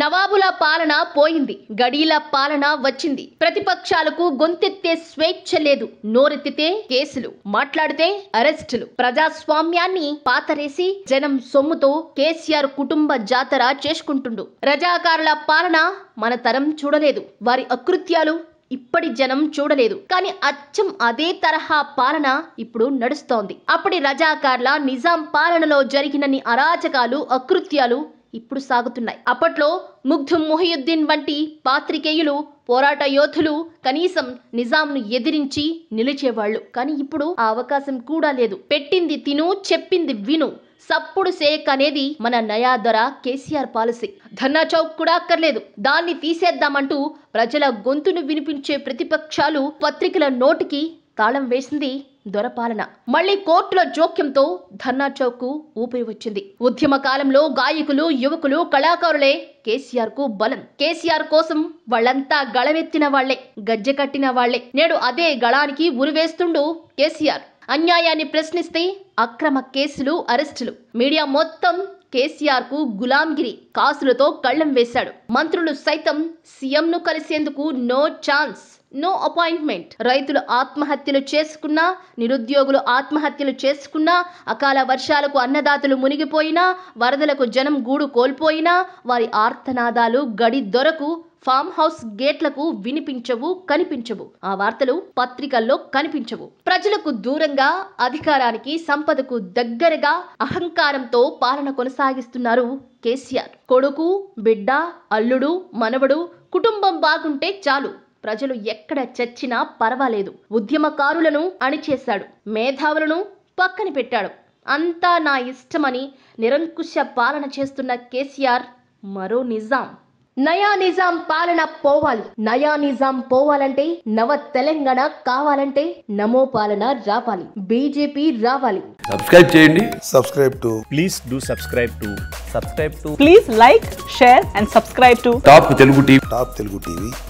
నవాబుల పాలన పోయింది గడీల పాలన వచ్చింది ప్రతిపక్షాలకు గొంతెత్తే స్వేచ్ఛ లేదు నోరెత్తితే కేసులు మాట్లాడితే అరెస్టులు ప్రజాస్వామ్యాన్ని పాతరేసి జనం సొమ్ముతో కేసీఆర్ కుటుంబ జాతర చేసుకుంటుండు రజాకారుల పాలన మన తరం చూడలేదు వారి అకృత్యాలు ఇప్పటి జనం చూడలేదు కానీ అచ్చం అదే తరహా పాలన ఇప్పుడు నడుస్తోంది అప్పటి రజాకార్ల నిజాం పాలనలో జరిగినన్ని అరాచకాలు అకృత్యాలు ఇప్పుడు సాగుతున్నాయి అప్పట్లో ముగ్ధు మొహయుద్దీన్ వంటి పాత్రికేయులు పోరాట యోధులు కనీసం నిజాంను ఎదిరించి నిలిచేవాళ్ళు కానీ ఇప్పుడు ఆ అవకాశం కూడా లేదు పెట్టింది తిను చెప్పింది విను సప్పుడు సేక్ అనేది మన నయాదొర కేసీఆర్ పాలసీ ధర్నా చౌక్ కూడా అక్కర్లేదు దాన్ని తీసేద్దామంటూ ప్రజల గొంతును వినిపించే ప్రతిపక్షాలు పత్రికల నోటికి తాళం వేసింది దొరపాలన మళ్లీ కోర్టుల జోక్యంతో ధర్నా చౌక్ ఊపిరి వచ్చింది ఉద్యమ కాలంలో గాయకులు యువకులు కళాకారులే కేసీఆర్ కు బలం కేసీఆర్ కోసం వాళ్ళంతా గళమెత్తిన వాళ్లే గజ్జె కట్టిన వాళ్లే నేడు అదే గళానికి ఉరివేస్తుండు కేసీఆర్ అన్యాయాన్ని ప్రశ్నిస్తే అక్రమ కేసులు అరెస్టులు మీడియా మొత్తం కేసీఆర్ కు గులాంగిరి కాసులతో కళ్లం వేశాడు మంత్రులు సైతం సీఎంను కలిసేందుకు నో ఛాన్స్ నో అపాయింట్మెంట్ రైతులు ఆత్మహత్యలు చేసుకున్నా నిరుద్యోగులు ఆత్మహత్యలు చేసుకున్నా అకాల వర్షాలకు అన్నదాతలు మునిగిపోయినా వరదలకు జనం గూడు కోల్పోయినా వారి ఆర్తనాదాలు గడి దొరకు ఫామ్ హౌస్ గేట్లకు వినిపించవు కనిపించవు ఆ వార్తలు పత్రికల్లో కనిపించవు ప్రజలకు దూరంగా అధికారానికి సంపదకు దగ్గరగా అహంకారంతో పాలన కొనసాగిస్తున్నారు కేసీఆర్ కొడుకు బిడ్డ అల్లుడు మనవడు కుటుంబం బాగుంటే చాలు ప్రజలు ఎక్కడ చచ్చినా పర్వాలేదు ఉద్యమకారులను అణిచేశాడు మేధావులను పక్కన పెట్టాడు అంతా నా ఇష్టమని నిరంకుశ పాలన చేస్తున్న కేసీఆర్ మరో నిజాం నయా నిజాం పాలన పోవాలి నయా నిజాం పోవాలంటే నవ తెలంగాణ కావాలంటే నమో పాలన రావాలి బీజేపీ రావాలి సబ్స్క్రైబ్ చేయండి subscribe to please do subscribe to subscribe to please like share and subscribe to top Telugu TV top Telugu TV